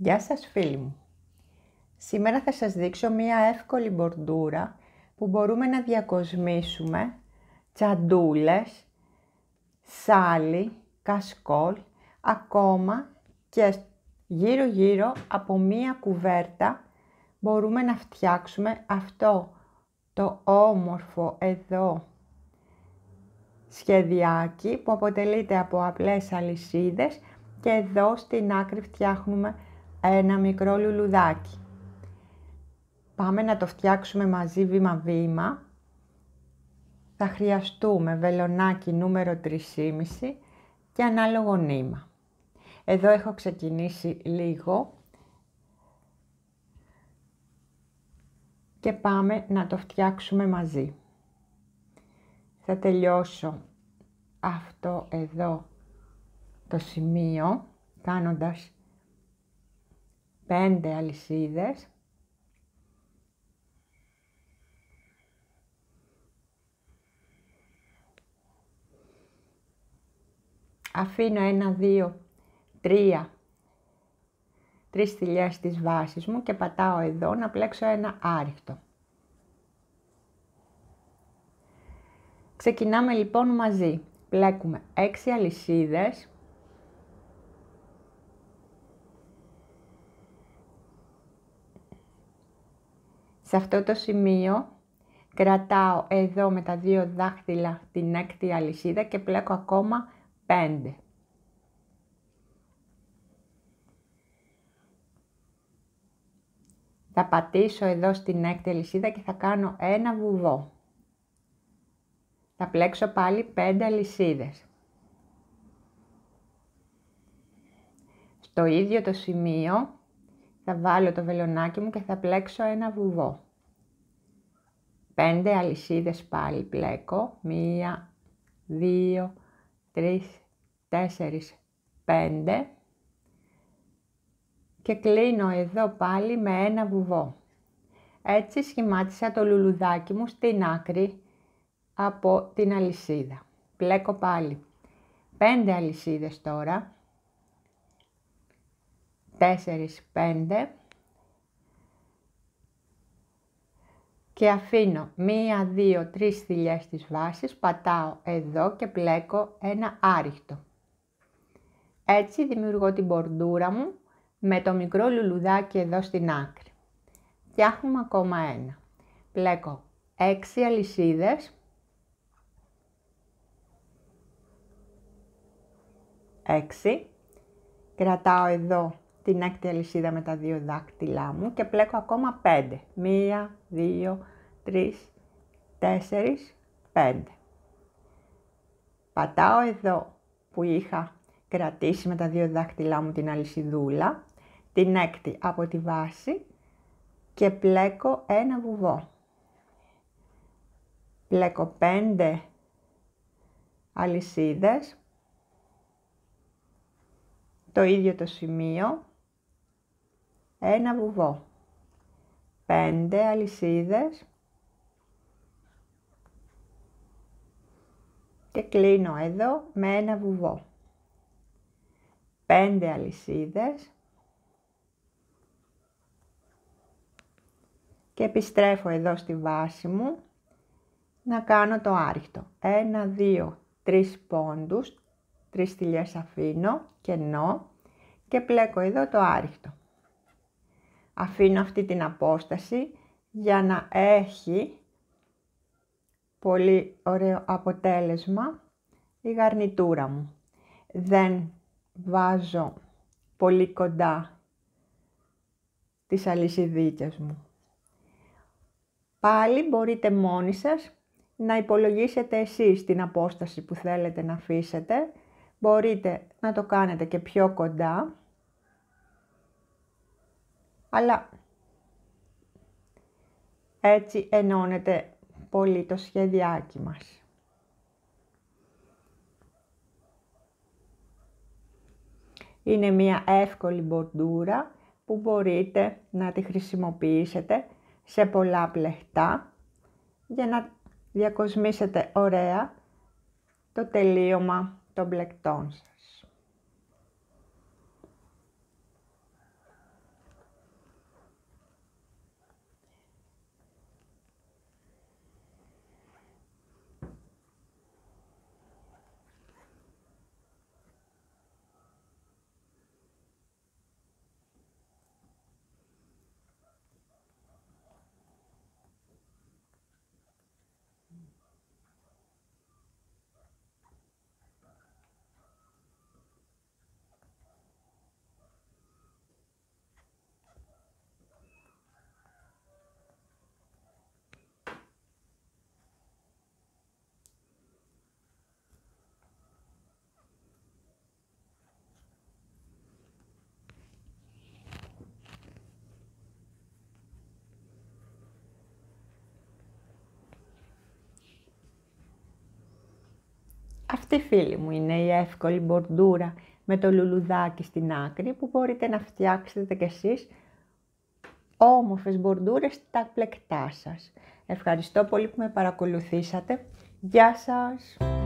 Γεια σας φίλοι μου! Σήμερα θα σας δείξω μία εύκολη μπορντούρα που μπορούμε να διακοσμήσουμε τσαντούλες, σάλι, κασκόλ, ακόμα και γύρω γύρω από μία κουβέρτα μπορούμε να φτιάξουμε αυτό το όμορφο εδώ σχεδιάκι που αποτελείται από απλές αλυσίδες και εδώ στην άκρη φτιάχνουμε ένα μικρό λουλουδάκι. Πάμε να το φτιάξουμε μαζί βήμα-βήμα. Θα χρειαστούμε βελονάκι νούμερο 3,5 και ανάλογο νήμα. Εδώ έχω ξεκινήσει λίγο και πάμε να το φτιάξουμε μαζί. Θα τελειώσω αυτό εδώ το σημείο κάνοντας 5 αλυσίδες, αφήνω 1, 2, 3, 3 θηλιά στις βάσεις μου και πατάω εδώ να πλέξω ένα άριχτο. Ξεκινάμε λοιπόν μαζί. Πλέκουμε 6 αλυσίδες. Σε αυτό το σημείο κρατάω εδώ με τα δύο δάχτυλα την έκτη αλυσίδα και πλέκω ακόμα 5. Θα πατήσω εδώ στην έκτη αλυσίδα και θα κάνω ένα βουβό. Θα πλέξω πάλι 5 αλυσίδες. Στο ίδιο το σημείο θα βάλω το βελονάκι μου και θα πλέξω ένα βουβό. Πέντε αλυσίδες πάλι πλέκω. Μία, δύο, τρεις, τέσσερις, πέντε. Και κλείνω εδώ πάλι με ένα βουβό. Έτσι σχημάτισα το λουλουδάκι μου στην άκρη από την αλυσίδα. Πλέκω πάλι. Πέντε αλυσίδες τώρα. 4, 5 και αφήνω 1, 2, 3 θηλιές στις βάσεις πατάω εδώ και πλέκω ένα άριχτο έτσι δημιουργώ την πορτούρα μου με το μικρό λουλουδάκι εδώ στην άκρη φτιάχνουμε ακόμα ένα πλέκω 6 αλυσίδες 6 κρατάω εδώ την έκτη αλυσίδα με τα δύο δάκτυλά μου και πλέκω ακόμα 5. 1, 2, 3, 4, 5. Πατάω εδώ που είχα κρατήσει με τα δύο δάκτυλά μου την αλυσιδούλα, την έκτη από τη βάση και πλέκω ένα βουβό. Πλέκω 5 αλυσίδες, το ίδιο το σημείο, ένα βουβό, πέντε αλυσίδες και κλείνω εδώ με ένα βουβό. Πέντε αλυσίδες και επιστρέφω εδώ στη βάση μου να κάνω το άριχτο. Ένα, δύο, τρεις πόντους, τρεις θηλιές αφήνω, κενό και πλέκω εδώ το άριχτο αφήνω αυτή την απόσταση για να έχει πολύ ωραίο αποτέλεσμα η γαρνιτούρα μου. Δεν βάζω πολύ κοντά τις αλυσιδίκες μου. Πάλι μπορείτε μόνοι σας να υπολογίσετε εσείς την απόσταση που θέλετε να αφήσετε. Μπορείτε να το κάνετε και πιο κοντά αλλά έτσι ενώνεται πολύ το σχεδιάκι μας. Είναι μια εύκολη μπορντούρα που μπορείτε να τη χρησιμοποιήσετε σε πολλά πλεχτά για να διακοσμήσετε ωραία το τελείωμα των πλεκτών σας. Αυτή φίλη μου είναι η εύκολη μπορντούρα με το λουλουδάκι στην άκρη που μπορείτε να φτιάξετε κι εσείς όμορφες μπορντούρες στα πλεκτά σας. Ευχαριστώ πολύ που με παρακολουθήσατε. Γεια σας!